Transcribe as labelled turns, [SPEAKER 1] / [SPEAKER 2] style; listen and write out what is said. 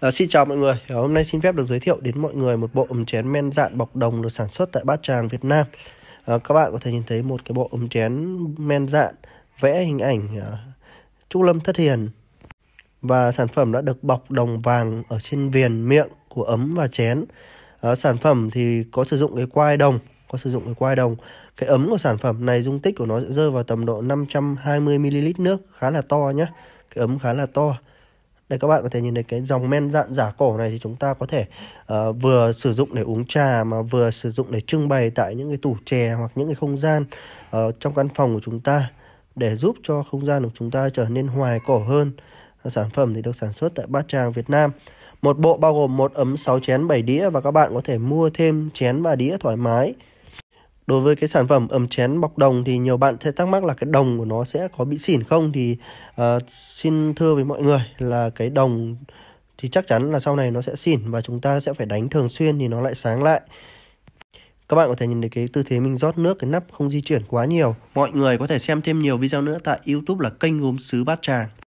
[SPEAKER 1] À, xin chào mọi người, ờ, hôm nay xin phép được giới thiệu đến mọi người một bộ ấm chén men dạn bọc đồng được sản xuất tại Bát Tràng, Việt Nam. À, các bạn có thể nhìn thấy một cái bộ ấm chén men dạn vẽ hình ảnh à, Trúc Lâm Thất Hiền và sản phẩm đã được bọc đồng vàng ở trên viền miệng của ấm và chén. À, sản phẩm thì có sử dụng cái quai đồng, có sử dụng cái quai đồng. Cái ấm của sản phẩm này dung tích của nó sẽ rơi vào tầm độ 520 ml nước, khá là to nhé. Cái ấm khá là to. Đây các bạn có thể nhìn thấy cái dòng men dạn giả cổ này thì chúng ta có thể uh, vừa sử dụng để uống trà mà vừa sử dụng để trưng bày tại những cái tủ chè hoặc những cái không gian uh, trong căn phòng của chúng ta để giúp cho không gian của chúng ta trở nên hoài cổ hơn. Sản phẩm thì được sản xuất tại Bát Tràng, Việt Nam. Một bộ bao gồm một ấm 6 chén 7 đĩa và các bạn có thể mua thêm chén và đĩa thoải mái đối với cái sản phẩm ấm chén bọc đồng thì nhiều bạn sẽ thắc mắc là cái đồng của nó sẽ có bị xỉn không thì uh, xin thưa với mọi người là cái đồng thì chắc chắn là sau này nó sẽ xỉn và chúng ta sẽ phải đánh thường xuyên thì nó lại sáng lại các bạn có thể nhìn thấy cái tư thế mình rót nước cái nắp không di chuyển quá nhiều mọi người có thể xem thêm nhiều video nữa tại youtube là kênh gốm sứ bát tràng